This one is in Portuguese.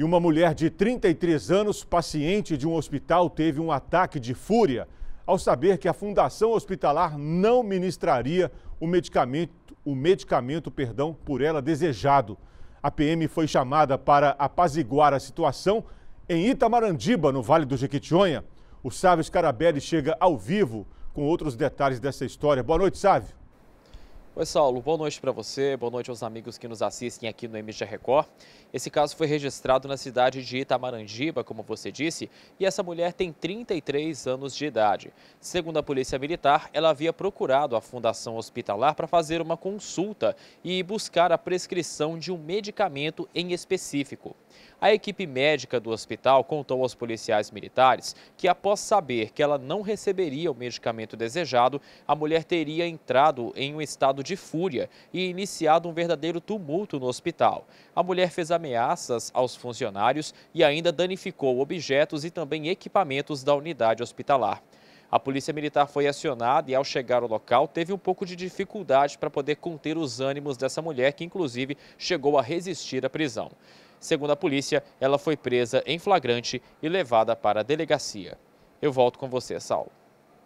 E uma mulher de 33 anos, paciente de um hospital, teve um ataque de fúria ao saber que a fundação hospitalar não ministraria o medicamento, o medicamento, perdão, por ela desejado. A PM foi chamada para apaziguar a situação em Itamarandiba, no Vale do Jequitinhonha. O Sávio Scarabelli chega ao vivo com outros detalhes dessa história. Boa noite, Sávio. Oi, Saulo. Boa noite para você, boa noite aos amigos que nos assistem aqui no MG Record. Esse caso foi registrado na cidade de Itamarangiba, como você disse, e essa mulher tem 33 anos de idade. Segundo a Polícia Militar, ela havia procurado a Fundação Hospitalar para fazer uma consulta e buscar a prescrição de um medicamento em específico. A equipe médica do hospital contou aos policiais militares que, após saber que ela não receberia o medicamento desejado, a mulher teria entrado em um estado de fúria e iniciado um verdadeiro tumulto no hospital. A mulher fez ameaças aos funcionários e ainda danificou objetos e também equipamentos da unidade hospitalar. A polícia militar foi acionada e, ao chegar ao local, teve um pouco de dificuldade para poder conter os ânimos dessa mulher, que inclusive chegou a resistir à prisão. Segundo a polícia, ela foi presa em flagrante e levada para a delegacia. Eu volto com você, Saulo.